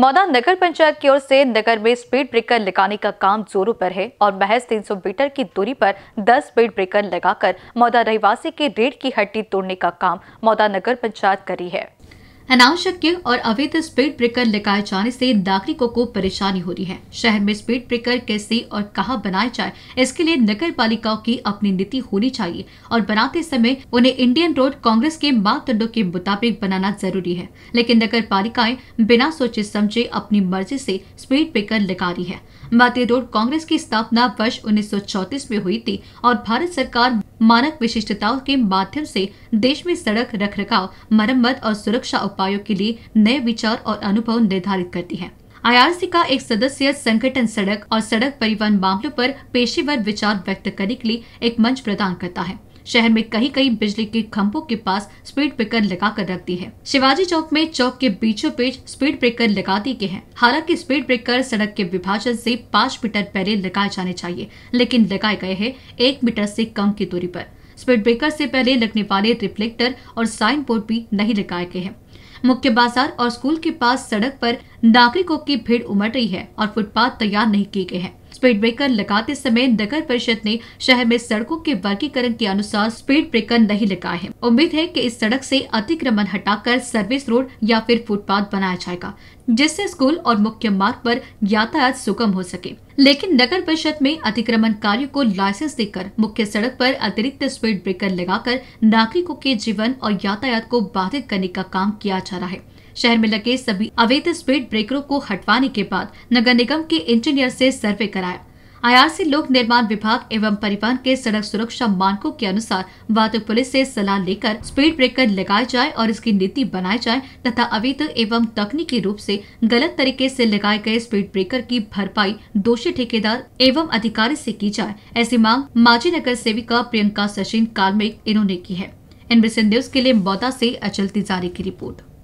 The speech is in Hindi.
मौदा नगर पंचायत की ओर से नगर में स्पीड ब्रेकर लगाने का काम जोरों पर है और महज 300 मीटर की दूरी पर 10 स्पीड ब्रेकर लगाकर मौदा रहवासी के रेड की हड्डी तोड़ने का काम मौदा नगर पंचायत करी है अनावश्यक और अवैध स्पीड ब्रेकर लगाए जाने से नागरिकों को परेशानी हो रही है शहर में स्पीड ब्रेकर कैसे और कहां बनाए जाए इसके लिए नगर पालिकाओं की अपनी नीति होनी चाहिए और बनाते समय उन्हें इंडियन रोड कांग्रेस के मापदंडों के मुताबिक बनाना जरूरी है लेकिन नगर पालिकाएं बिना सोचे समझे अपनी मर्जी से स्पीड ब्रेकर लगा रही है भारतीय रोड कांग्रेस की स्थापना वर्ष उन्नीस में हुई थी और भारत सरकार मानक विशिष्टताओं के माध्यम से देश में सड़क रखरखाव मरम्मत और सुरक्षा उपायों के लिए नए विचार और अनुभव निर्धारित करती है आईआरसी का एक सदस्य संगठन सड़क और सड़क परिवहन मामलों पर पेशेवर विचार व्यक्त करने के लिए एक मंच प्रदान करता है शहर में कहीं कहीं बिजली के खम्भों के पास स्पीड ब्रेकर लगा कर रख दी है शिवाजी चौक में चौक के बीचों बीच स्पीड ब्रेकर लगा दिए गए हैं हालांकि स्पीड ब्रेकर सड़क के विभाजन से पाँच मीटर पहले लगाए जाने चाहिए लेकिन लगाए गए हैं एक मीटर से कम की दूरी पर स्पीड ब्रेकर से पहले लगने वाले रिफ्लेक्टर और साइन बोर्ड भी नहीं लगाए गए हैं मुख्य बाजार और स्कूल के पास सड़क पर नागरिकों की भीड़ उमड़ रही है और फुटपाथ तैयार नहीं किए गए हैं स्पीड ब्रेकर लगाते समय नगर परिषद ने शहर में सड़कों के वर्गीकरण के अनुसार स्पीड ब्रेकर नहीं लगाए हैं उम्मीद है कि इस सड़क से अतिक्रमण हटाकर सर्विस रोड या फिर फुटपाथ बनाया जाएगा जिससे स्कूल और मुख्य मार्ग पर यातायात सुगम हो सके लेकिन नगर परिषद में अतिक्रमणकारियों को लाइसेंस देकर मुख्य सड़क पर अतिरिक्त स्पीड ब्रेकर लगाकर नागरिकों के जीवन और यातायात को बाधित करने का काम किया जा रहा है शहर में लगे सभी अवैध स्पीड ब्रेकरों को हटवाने के बाद नगर निगम के इंजीनियर से सर्वे कराया आईआरसी लोक निर्माण विभाग एवं परिवहन के सड़क सुरक्षा मानकों के अनुसार वाहतक पुलिस से सलाह लेकर स्पीड ब्रेकर लगाए जाए और इसकी नीति बनाई जाए तथा अवैध एवं तकनीकी रूप से गलत तरीके से लगाए गए स्पीड ब्रेकर की भरपाई दोषी ठेकेदार एवं अधिकारी से की जाए ऐसी मांग माजी नगर सेविका प्रियंका सचिन कार्मिक इन्होंने की है एनबीसी न्यूज के लिए मौदा ऐसी अचल तिजारी की रिपोर्ट